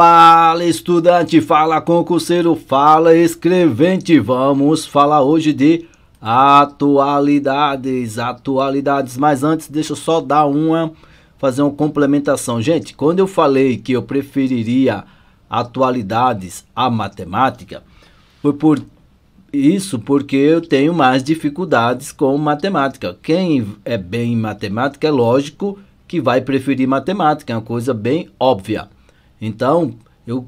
Fala estudante, fala concurseiro, fala escrevente. Vamos falar hoje de atualidades, atualidades. Mas antes, deixa eu só dar uma, fazer uma complementação. Gente, quando eu falei que eu preferiria atualidades à matemática, foi por isso porque eu tenho mais dificuldades com matemática. Quem é bem em matemática, é lógico que vai preferir matemática, é uma coisa bem óbvia. Então, eu,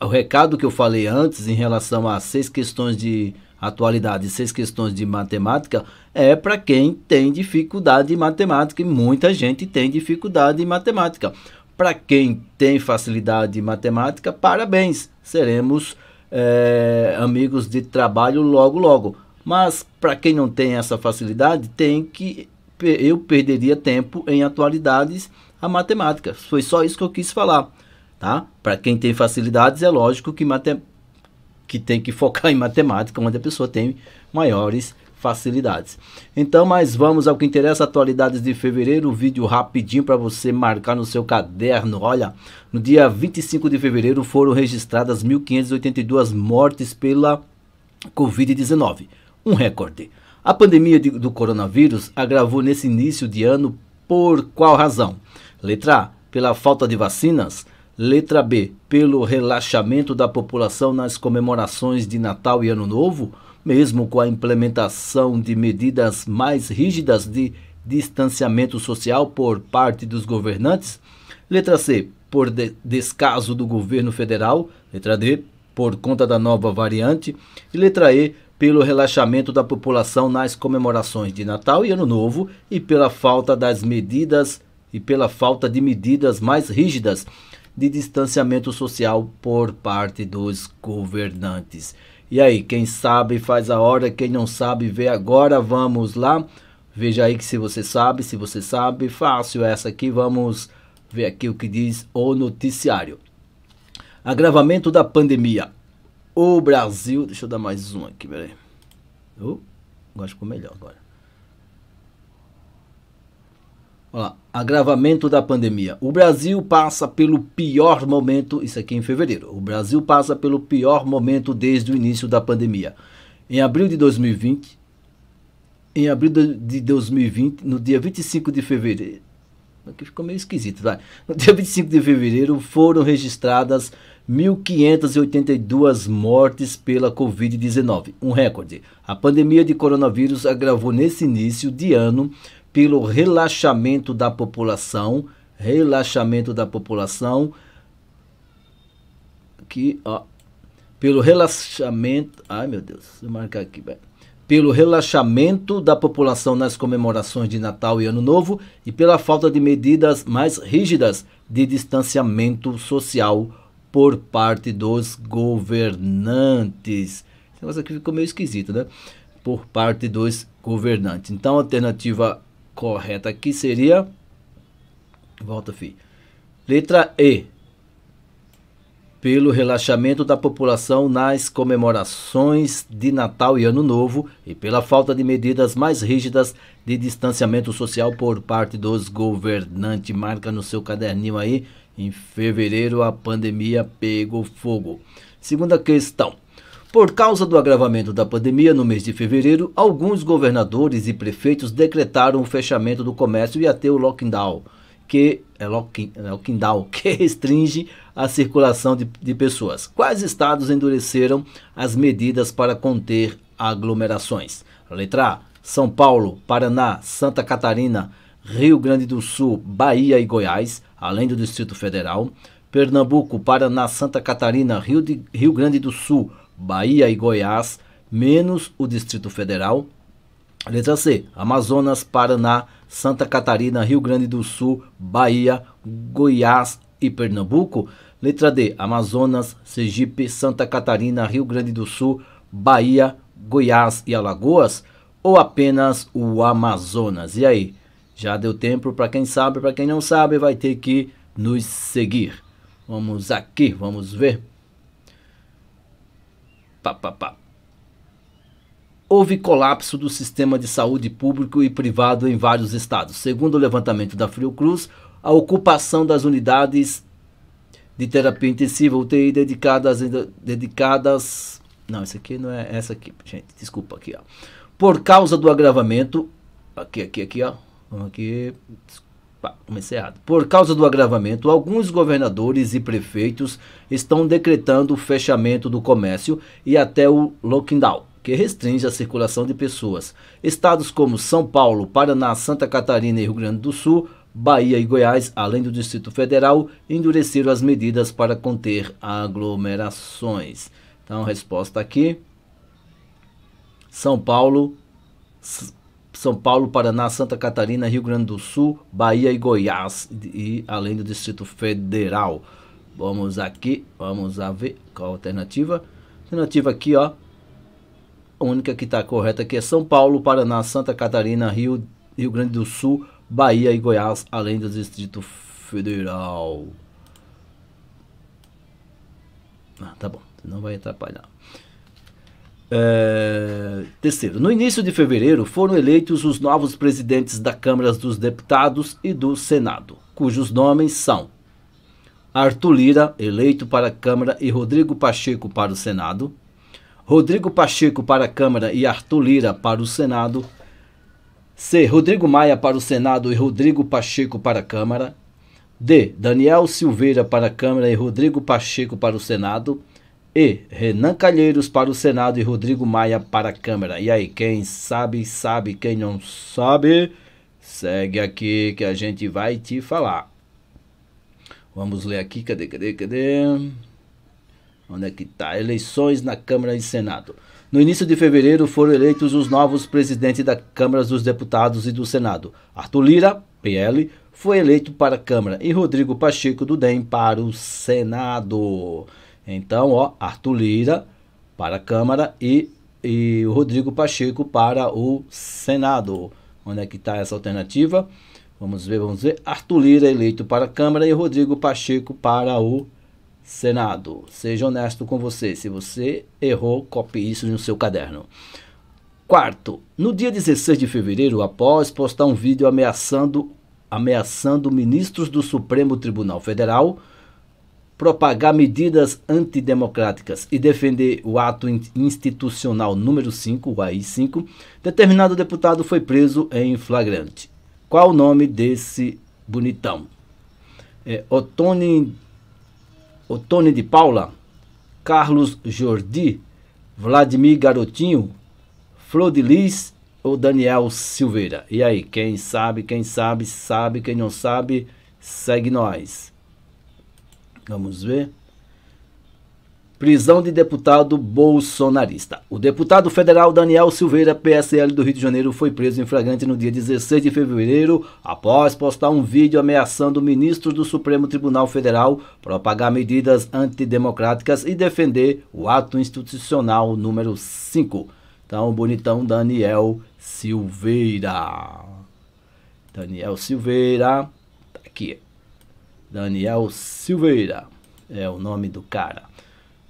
o recado que eu falei antes em relação às seis questões de atualidade, seis questões de matemática, é para quem tem dificuldade em matemática, e muita gente tem dificuldade em matemática. Para quem tem facilidade em matemática, parabéns, seremos é, amigos de trabalho logo logo. Mas para quem não tem essa facilidade, tem que eu perderia tempo em atualidades a matemática. Foi só isso que eu quis falar tá? Para quem tem facilidades, é lógico que, mate... que tem que focar em matemática, onde a pessoa tem maiores facilidades. Então, mas vamos ao que interessa, atualidades de fevereiro, vídeo rapidinho para você marcar no seu caderno. Olha, no dia 25 de fevereiro foram registradas 1582 mortes pela COVID-19, um recorde. A pandemia de, do coronavírus agravou nesse início de ano por qual razão? Letra A, pela falta de vacinas, Letra B. Pelo relaxamento da população nas comemorações de Natal e Ano Novo, mesmo com a implementação de medidas mais rígidas de distanciamento social por parte dos governantes. Letra C. Por de descaso do governo federal. Letra D. Por conta da nova variante. E letra E pelo relaxamento da população nas comemorações de Natal e Ano Novo e pela falta das medidas e pela falta de medidas mais rígidas de distanciamento social por parte dos governantes. E aí, quem sabe faz a hora, quem não sabe vê agora, vamos lá. Veja aí que se você sabe, se você sabe, fácil essa aqui, vamos ver aqui o que diz o noticiário. Agravamento da pandemia. O Brasil, deixa eu dar mais um aqui, peraí. Uh, oh, acho que ficou melhor agora. Olá, agravamento da pandemia. O Brasil passa pelo pior momento, isso aqui é em fevereiro. O Brasil passa pelo pior momento desde o início da pandemia. Em abril de 2020, em abril de 2020, no dia 25 de fevereiro, aqui ficou meio esquisito, vai. No dia 25 de fevereiro foram registradas 1.582 mortes pela Covid-19, um recorde. A pandemia de coronavírus agravou nesse início de ano pelo relaxamento da população, relaxamento da população, que, ó, pelo relaxamento, ai meu Deus, vou marcar aqui, pelo relaxamento da população nas comemorações de Natal e Ano Novo e pela falta de medidas mais rígidas de distanciamento social por parte dos governantes. Esse negócio aqui ficou meio esquisito, né? Por parte dos governantes. Então, a alternativa correta aqui seria. Volta, Fih. Letra E. Pelo relaxamento da população nas comemorações de Natal e Ano Novo e pela falta de medidas mais rígidas de distanciamento social por parte dos governantes. Marca no seu caderninho aí. Em fevereiro a pandemia pegou fogo. Segunda questão. Por causa do agravamento da pandemia no mês de fevereiro, alguns governadores e prefeitos decretaram o fechamento do comércio e até o lockdown, que é, é lockdown, que restringe a circulação de, de pessoas. Quais estados endureceram as medidas para conter aglomerações? Letra A: São Paulo, Paraná, Santa Catarina, Rio Grande do Sul, Bahia e Goiás, além do Distrito Federal. Pernambuco, Paraná, Santa Catarina, Rio, de, Rio Grande do Sul, Bahia e Goiás, menos o Distrito Federal. Letra C, Amazonas, Paraná, Santa Catarina, Rio Grande do Sul, Bahia, Goiás e Pernambuco. Letra D, Amazonas, Sergipe, Santa Catarina, Rio Grande do Sul, Bahia, Goiás e Alagoas. Ou apenas o Amazonas? E aí? Já deu tempo para quem sabe, para quem não sabe, vai ter que nos seguir. Vamos aqui, vamos ver. Pá, pá, pá. Houve colapso do sistema de saúde público e privado em vários estados. Segundo o levantamento da Cruz, a ocupação das unidades de terapia intensiva UTI dedicadas dedicadas não, essa aqui não é, é essa aqui, gente, desculpa aqui, ó. Por causa do agravamento aqui aqui aqui, ó. Vamos aqui. Desculpa. Pá, comecei errado. Por causa do agravamento, alguns governadores e prefeitos estão decretando o fechamento do comércio e até o lockdown, que restringe a circulação de pessoas. Estados como São Paulo, Paraná, Santa Catarina e Rio Grande do Sul Bahia e Goiás, além do Distrito Federal, endureceram as medidas para conter aglomerações. Então, resposta aqui: São Paulo, são Paulo, Paraná, Santa Catarina, Rio Grande do Sul, Bahia e Goiás, e além do Distrito Federal. Vamos aqui, vamos a ver qual a alternativa. Alternativa aqui, ó. A única que está correta aqui é São Paulo, Paraná, Santa Catarina, Rio, Rio Grande do Sul, Bahia e Goiás, além do Distrito Federal. Ah, tá bom, não vai atrapalhar. É, terceiro, no início de fevereiro foram eleitos os novos presidentes da Câmara dos Deputados e do Senado, cujos nomes são Arthur Lira, eleito para a Câmara, e Rodrigo Pacheco para o Senado, Rodrigo Pacheco para a Câmara e Arthur Lira para o Senado, C. Rodrigo Maia para o Senado e Rodrigo Pacheco para a Câmara, D. Daniel Silveira para a Câmara e Rodrigo Pacheco para o Senado. E Renan Calheiros para o Senado e Rodrigo Maia para a Câmara. E aí, quem sabe, sabe, quem não sabe, segue aqui que a gente vai te falar. Vamos ler aqui, cadê, cadê, cadê? Onde é que tá? Eleições na Câmara e Senado. No início de fevereiro foram eleitos os novos presidentes da Câmara dos Deputados e do Senado. Arthur Lira, PL, foi eleito para a Câmara e Rodrigo Pacheco do DEM para o Senado. Então, ó, Arthur Lira para a Câmara e, e o Rodrigo Pacheco para o Senado. Onde é que está essa alternativa? Vamos ver, vamos ver. Arthur Lira eleito para a Câmara e Rodrigo Pacheco para o Senado. Seja honesto com você. Se você errou, copie isso no seu caderno. Quarto, no dia 16 de fevereiro, após postar um vídeo ameaçando, ameaçando ministros do Supremo Tribunal Federal, propagar medidas antidemocráticas e defender o ato institucional número 5, o AI-5, determinado deputado foi preso em flagrante. Qual o nome desse bonitão? É, Otone, Otone de Paula, Carlos Jordi, Vladimir Garotinho, Flor de Lis ou Daniel Silveira? E aí, quem sabe, quem sabe, sabe, quem não sabe, segue nós. Vamos ver. Prisão de deputado bolsonarista. O deputado federal Daniel Silveira, PSL do Rio de Janeiro, foi preso em flagrante no dia 16 de fevereiro, após postar um vídeo ameaçando ministros do Supremo Tribunal Federal, propagar medidas antidemocráticas e defender o ato institucional número 5. Então, bonitão Daniel Silveira. Daniel Silveira, tá aqui. Daniel Silveira é o nome do cara.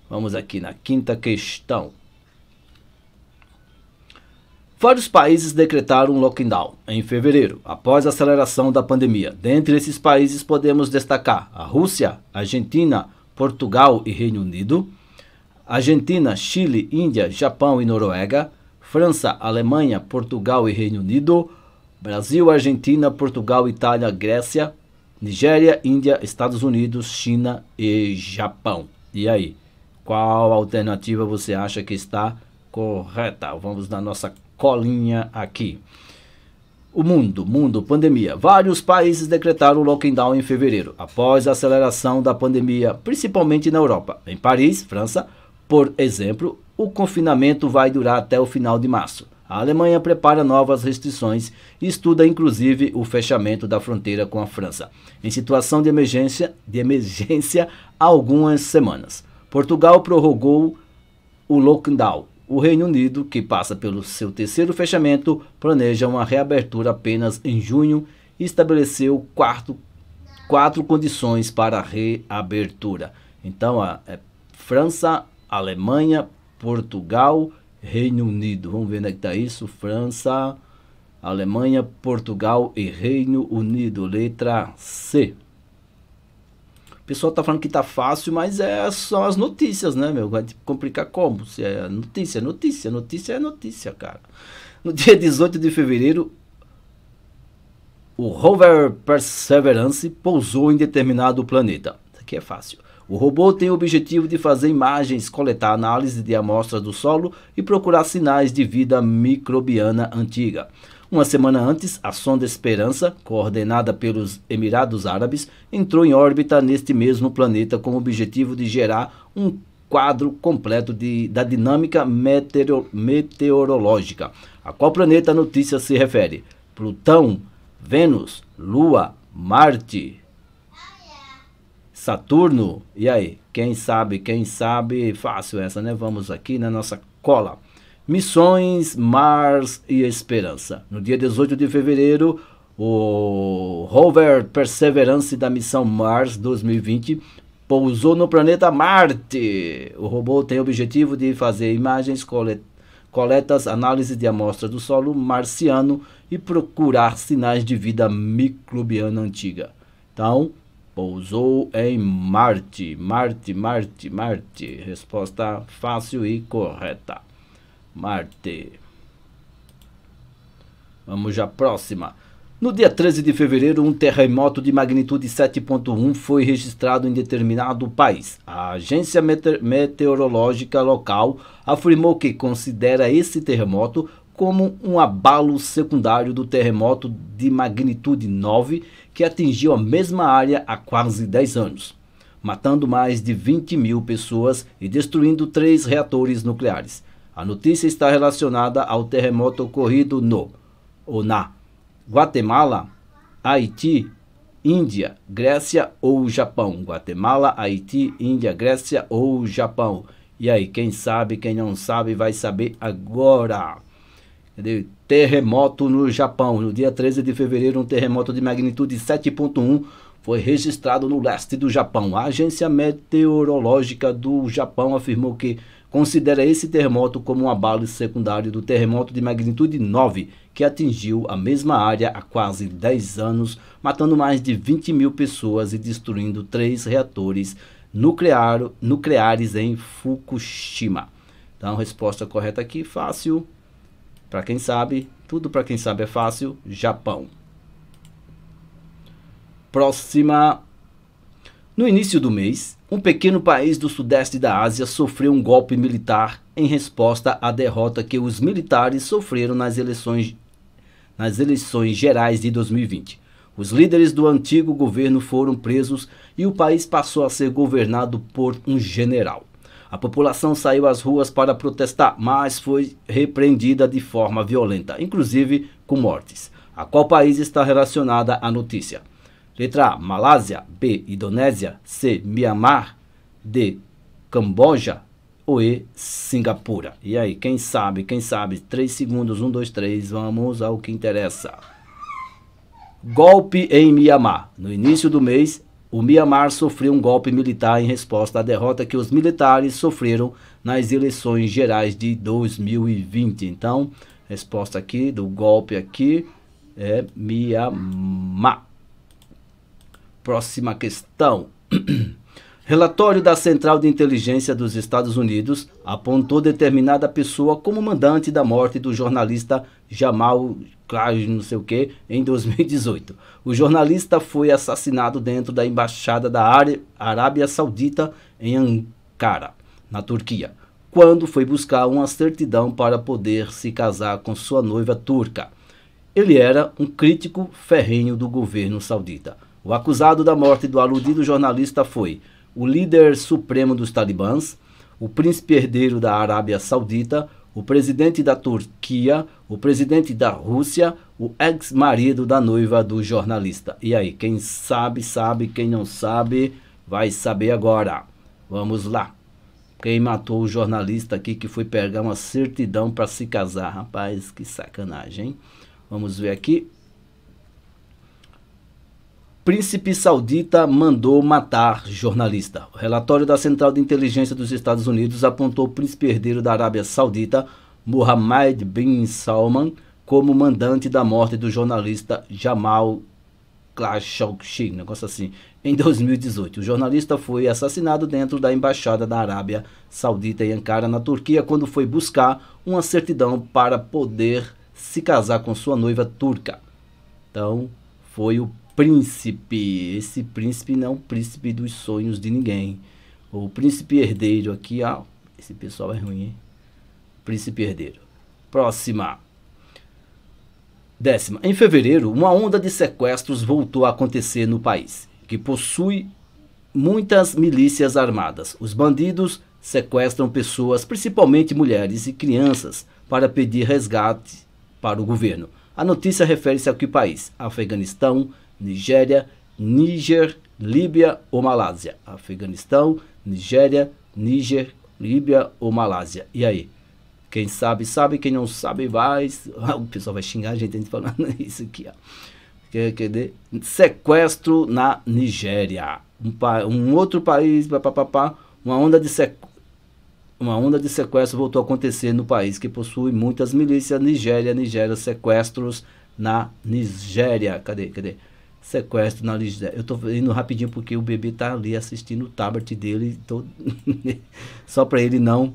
Vamos aqui na quinta questão. Vários países decretaram um lockdown em fevereiro, após a aceleração da pandemia. Dentre esses países podemos destacar a Rússia, Argentina, Portugal e Reino Unido, Argentina, Chile, Índia, Japão e Noruega, França, Alemanha, Portugal e Reino Unido, Brasil, Argentina, Portugal, Itália, Grécia, Nigéria, Índia, Estados Unidos, China e Japão. E aí, qual alternativa você acha que está correta? Vamos na nossa colinha aqui. O mundo, mundo, pandemia. Vários países decretaram lockdown em fevereiro, após a aceleração da pandemia, principalmente na Europa. Em Paris, França, por exemplo, o confinamento vai durar até o final de março. A Alemanha prepara novas restrições e estuda inclusive o fechamento da fronteira com a França, em situação de emergência, de emergência há algumas semanas. Portugal prorrogou o lockdown. O Reino Unido, que passa pelo seu terceiro fechamento, planeja uma reabertura apenas em junho e estabeleceu quarto, quatro condições para a reabertura. Então, a, a é França, Alemanha, Portugal Reino Unido. Vamos ver onde é que está isso. França, Alemanha, Portugal e Reino Unido. Letra C. O pessoal tá falando que tá fácil, mas é, só as notícias, né, meu? Vai complicar como? Se é notícia, notícia, notícia é notícia, cara. No dia 18 de fevereiro, o rover Perseverance pousou em determinado planeta. Isso aqui é fácil. O robô tem o objetivo de fazer imagens, coletar análise de amostras do solo e procurar sinais de vida microbiana antiga. Uma semana antes, a sonda Esperança, coordenada pelos Emirados Árabes, entrou em órbita neste mesmo planeta com o objetivo de gerar um quadro completo de, da dinâmica meteoro, meteorológica. A qual planeta a notícia se refere? Plutão, Vênus, Lua, Marte. Saturno, e aí? Quem sabe, quem sabe, fácil essa, né? Vamos aqui na nossa cola. Missões, Mars e Esperança. No dia 18 de fevereiro, o rover Perseverance da missão Mars 2020 pousou no planeta Marte. O robô tem o objetivo de fazer imagens, coletas, análise de amostras do solo marciano e procurar sinais de vida microbiana antiga. Então, Pousou em Marte. Marte, Marte, Marte. Resposta fácil e correta. Marte. Vamos já próxima. No dia 13 de fevereiro, um terremoto de magnitude 7.1 foi registrado em determinado país. A agência meteorológica local afirmou que considera esse terremoto como um abalo secundário do terremoto de magnitude 9 que atingiu a mesma área há quase 10 anos, matando mais de 20 mil pessoas e destruindo três reatores nucleares. A notícia está relacionada ao terremoto ocorrido no ou na Guatemala, Haiti, Índia, Grécia ou Japão. Guatemala, Haiti, Índia, Grécia ou Japão. E aí, quem sabe, quem não sabe, vai saber agora. Entendeu? Terremoto no Japão. No dia 13 de fevereiro, um terremoto de magnitude 7.1 foi registrado no leste do Japão. A Agência Meteorológica do Japão afirmou que considera esse terremoto como um abalo secundário do terremoto de magnitude 9, que atingiu a mesma área há quase 10 anos, matando mais de 20 mil pessoas e destruindo três reatores nucleares em Fukushima. Então, resposta correta aqui, fácil. Para quem sabe, tudo para quem sabe é fácil, Japão. Próxima. No início do mês, um pequeno país do sudeste da Ásia sofreu um golpe militar em resposta à derrota que os militares sofreram nas eleições, nas eleições gerais de 2020. Os líderes do antigo governo foram presos e o país passou a ser governado por um general. A população saiu às ruas para protestar, mas foi repreendida de forma violenta, inclusive com mortes. A qual país está relacionada a notícia? Letra A, Malásia, B, Indonésia, C, Mianmar, D, Camboja ou E, Singapura. E aí, quem sabe, quem sabe? Três segundos, um, dois, três. vamos ao que interessa. Golpe em Mianmar. No início do mês, o Mianmar sofreu um golpe militar em resposta à derrota que os militares sofreram nas eleições gerais de 2020. Então, resposta aqui do golpe aqui é Mianmar. Próxima questão. Relatório da Central de Inteligência dos Estados Unidos apontou determinada pessoa como mandante da morte do jornalista Jamal Khashoggi, não sei o que, em 2018. O jornalista foi assassinado dentro da embaixada da Arábia Saudita em Ankara, na Turquia, quando foi buscar uma certidão para poder se casar com sua noiva turca. Ele era um crítico ferrenho do governo saudita. O acusado da morte do aludido jornalista foi o líder supremo dos talibãs, o príncipe herdeiro da Arábia Saudita, o presidente da Turquia, o presidente da Rússia, o ex-marido da noiva do jornalista. E aí, quem sabe, sabe, quem não sabe, vai saber agora. Vamos lá. Quem matou o jornalista aqui que foi pegar uma certidão para se casar? Rapaz, que sacanagem. Hein? Vamos ver aqui. Príncipe saudita mandou matar jornalista. O relatório da Central de Inteligência dos Estados Unidos apontou o príncipe herdeiro da Arábia Saudita, Mohammed bin Salman, como mandante da morte do jornalista Jamal Khashoggi, negócio assim, em 2018. O jornalista foi assassinado dentro da embaixada da Arábia Saudita em Ankara, na Turquia, quando foi buscar uma certidão para poder se casar com sua noiva turca. Então, foi o príncipe. Esse príncipe não é o príncipe dos sonhos de ninguém. O príncipe herdeiro aqui, ah, esse pessoal é ruim, hein? Príncipe herdeiro. Próxima. Décima. Em fevereiro, uma onda de sequestros voltou a acontecer no país, que possui muitas milícias armadas. Os bandidos sequestram pessoas, principalmente mulheres e crianças, para pedir resgate para o governo. A notícia refere-se a que país? Afeganistão, Nigéria, Níger, Líbia ou Malásia? Afeganistão, Nigéria, Níger, Líbia ou Malásia? E aí? Quem sabe, sabe. Quem não sabe, vai. O pessoal vai xingar a gente, a gente falando é isso aqui. Ó. Quer, quer dizer, sequestro na Nigéria. Um, um outro país, papapá, uma onda de sequestro. Uma onda de sequestro voltou a acontecer no país que possui muitas milícias. Nigéria, Nigéria, sequestros na Nigéria. Cadê? Cadê? sequestro na Nigéria. Eu estou indo rapidinho porque o bebê está ali assistindo o tablet dele, tô... só para ele não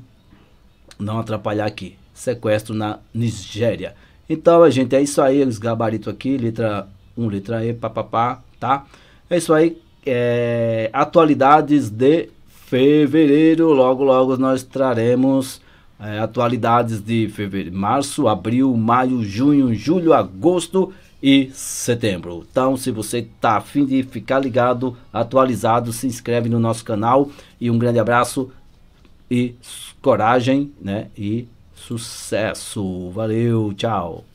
não atrapalhar aqui. Sequestro na Nigéria. Então, gente, é isso aí, os gabaritos aqui, letra 1, um, letra E, papapá, tá? É isso aí, é... atualidades de fevereiro, logo logo nós traremos é, atualidades de fevereiro, março, abril, maio, junho, julho, agosto e setembro. Então, se você está afim de ficar ligado, atualizado, se inscreve no nosso canal e um grande abraço e coragem, né? E sucesso. Valeu, tchau.